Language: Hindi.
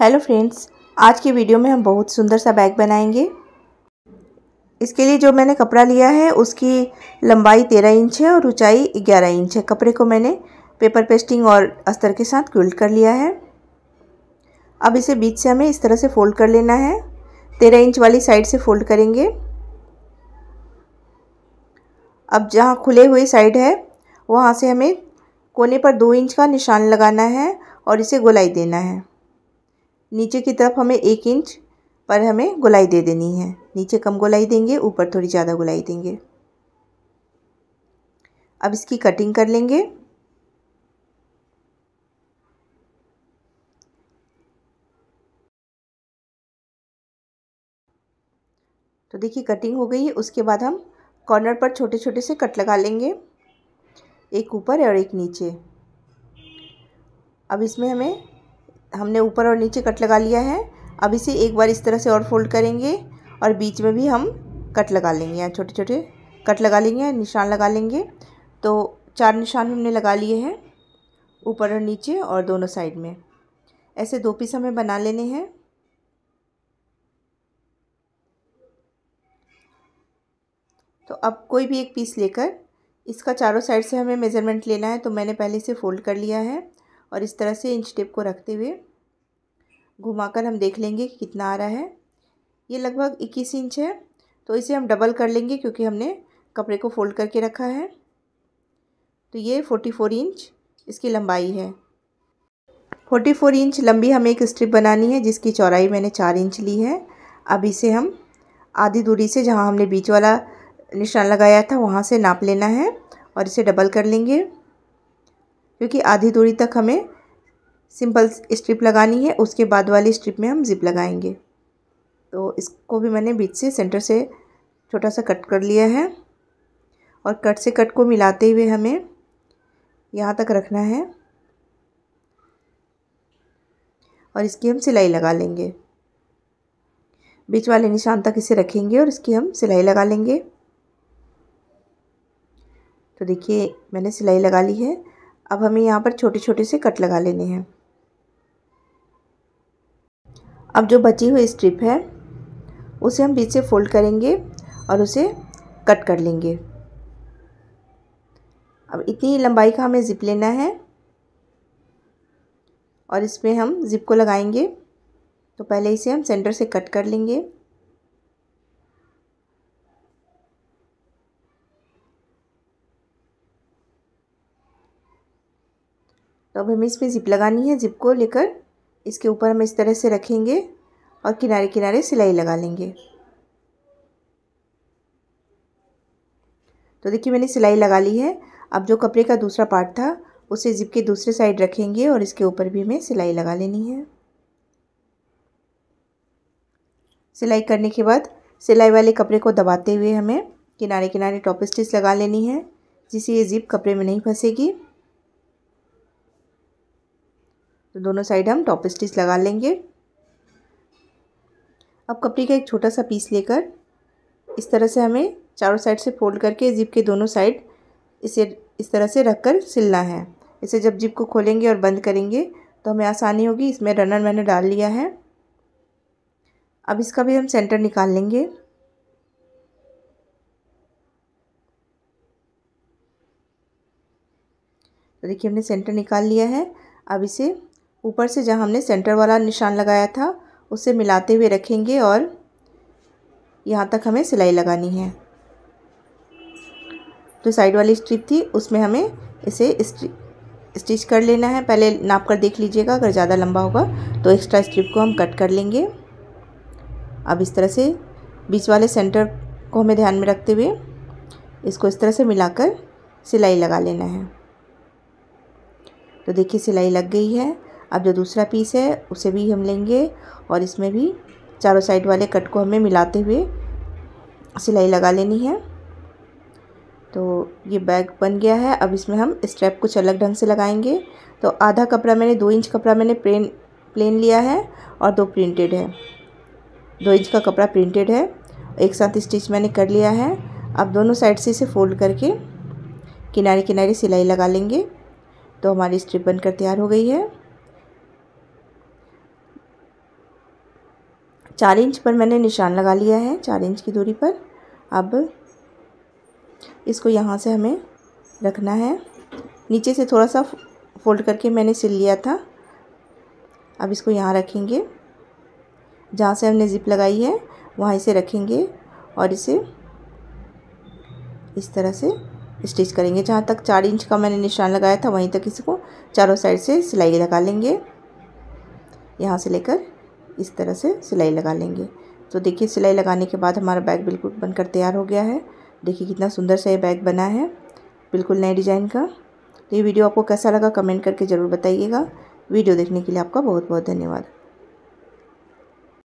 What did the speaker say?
हेलो फ्रेंड्स आज की वीडियो में हम बहुत सुंदर सा बैग बनाएंगे इसके लिए जो मैंने कपड़ा लिया है उसकी लंबाई तेरह इंच है और ऊंचाई ग्यारह इंच है कपड़े को मैंने पेपर पेस्टिंग और अस्तर के साथ क्विल्ट कर लिया है अब इसे बीच से हमें इस तरह से फोल्ड कर लेना है तेरह इंच वाली साइड से फोल्ड करेंगे अब जहाँ खुले हुए साइड है वहाँ से हमें कोने पर दो इंच का निशान लगाना है और इसे गोलाई देना है नीचे की तरफ हमें एक इंच पर हमें गोलाई दे देनी है नीचे कम गोलाई देंगे ऊपर थोड़ी ज़्यादा गोलाई देंगे अब इसकी कटिंग कर लेंगे तो देखिए कटिंग हो गई है उसके बाद हम कॉर्नर पर छोटे छोटे से कट लगा लेंगे एक ऊपर और एक नीचे अब इसमें हमें हमने ऊपर और नीचे कट लगा लिया है अब इसे एक बार इस तरह से और फोल्ड करेंगे और बीच में भी हम कट लगा लेंगे यहाँ छोटे छोटे कट लगा लेंगे निशान लगा लेंगे तो चार निशान हमने लगा लिए हैं ऊपर और नीचे और दोनों साइड में ऐसे दो पीस हमें बना लेने हैं तो अब कोई भी एक पीस लेकर इसका चारों साइड से हमें मेज़रमेंट लेना है तो मैंने पहले इसे फ़ोल्ड कर लिया है और इस तरह से इंच टेप को रखते हुए घुमाकर हम देख लेंगे कि कितना आ रहा है ये लगभग इक्कीस इंच है तो इसे हम डबल कर लेंगे क्योंकि हमने कपड़े को फोल्ड करके रखा है तो ये फोर्टी फोर इंच इसकी लंबाई है फोर्टी फोर इंच लंबी हमें एक स्ट्रिप बनानी है जिसकी चौड़ाई मैंने चार इंच ली है अब इसे हम आधी दूरी से जहाँ हमने बीच वाला निशान लगाया था वहाँ से नाप लेना है और इसे डबल कर लेंगे क्योंकि आधी दूरी तक हमें सिंपल स्ट्रिप लगानी है उसके बाद वाली स्ट्रिप में हम ज़िप लगाएंगे तो इसको भी मैंने बीच से सेंटर से छोटा सा कट कर लिया है और कट से कट को मिलाते हुए हमें यहाँ तक रखना है और इसकी हम सिलाई लगा लेंगे बीच वाले निशान तक इसे रखेंगे और इसकी हम सिलाई लगा लेंगे तो देखिए मैंने सिलाई लगा ली है अब हमें यहाँ पर छोटे छोटे से कट लगा लेने हैं अब जो बची हुई स्ट्रिप है उसे हम बीच से फोल्ड करेंगे और उसे कट कर लेंगे अब इतनी लंबाई का हमें ज़िप लेना है और इसमें हम ज़िप को लगाएंगे तो पहले इसे हम सेंटर से कट कर लेंगे तो अब हमें इसमें ज़िप लगानी है ज़िप को लेकर इसके ऊपर हम इस तरह से रखेंगे और किनारे किनारे सिलाई लगा लेंगे तो देखिए मैंने सिलाई लगा ली है अब जो कपड़े का दूसरा पार्ट था उसे ज़िप के दूसरे साइड रखेंगे और इसके ऊपर भी हमें सिलाई लगा लेनी है सिलाई करने के बाद सिलाई वाले कपड़े को दबाते हुए हमें किनारे किनारे टॉप स्टिच लगा लेनी है जिससे ये ज़िप कपड़े में नहीं फंसेगी तो दोनों साइड हम टॉप स्टिच लगा लेंगे अब कपड़े का एक छोटा सा पीस लेकर इस तरह से हमें चारों साइड से फोल्ड करके जिप के दोनों साइड इसे इस तरह से रख कर सिलना है इसे जब जिप को खोलेंगे और बंद करेंगे तो हमें आसानी होगी इसमें रनर मैंने डाल लिया है अब इसका भी हम सेंटर निकाल लेंगे तो देखिए हमने सेंटर निकाल लिया है अब इसे ऊपर से जहाँ हमने सेंटर वाला निशान लगाया था उसे मिलाते हुए रखेंगे और यहाँ तक हमें सिलाई लगानी है जो साइड वाली स्ट्रिप थी उसमें हमें इसे स्टिच कर लेना है पहले नाप कर देख लीजिएगा अगर ज़्यादा लंबा होगा तो एक्स्ट्रा स्ट्रिप को हम कट कर लेंगे अब इस तरह से बीच वाले सेंटर को हमें ध्यान में रखते हुए इसको इस तरह से मिलाकर सिलाई लगा लेना है तो देखिए सिलाई लग गई है अब जो दूसरा पीस है उसे भी हम लेंगे और इसमें भी चारों साइड वाले कट को हमें मिलाते हुए सिलाई लगा लेनी है तो ये बैग बन गया है अब इसमें हम स्ट्रैप कुछ अलग ढंग से लगाएंगे तो आधा कपड़ा मैंने दो इंच कपड़ा मैंने प्लेन प्लेन लिया है और दो प्रिंटेड है दो इंच का कपड़ा प्रिंटेड है एक साथ स्टिच मैंने कर लिया है अब दोनों साइड से इसे फोल्ड करके किनारे किनारे सिलाई लगा लेंगे तो हमारी स्ट्रिप बनकर तैयार हो गई है चार इंच पर मैंने निशान लगा लिया है चार इंच की दूरी पर अब इसको यहाँ से हमें रखना है नीचे से थोड़ा सा फोल्ड करके मैंने सिल लिया था अब इसको यहाँ रखेंगे जहाँ से हमने ज़िप लगाई है वहाँ इसे रखेंगे और इसे इस तरह से स्टिच करेंगे जहाँ तक चार इंच का मैंने निशान लगाया था वहीं तक इसको चारों साइड से सिलाई लगा लेंगे यहाँ से लेकर इस तरह से सिलाई लगा लेंगे तो देखिए सिलाई लगाने के बाद हमारा बैग बिल्कुल बनकर तैयार हो गया है देखिए कितना सुंदर सा ये बैग बना है बिल्कुल नए डिज़ाइन का तो ये वीडियो आपको कैसा लगा कमेंट करके ज़रूर बताइएगा वीडियो देखने के लिए आपका बहुत बहुत धन्यवाद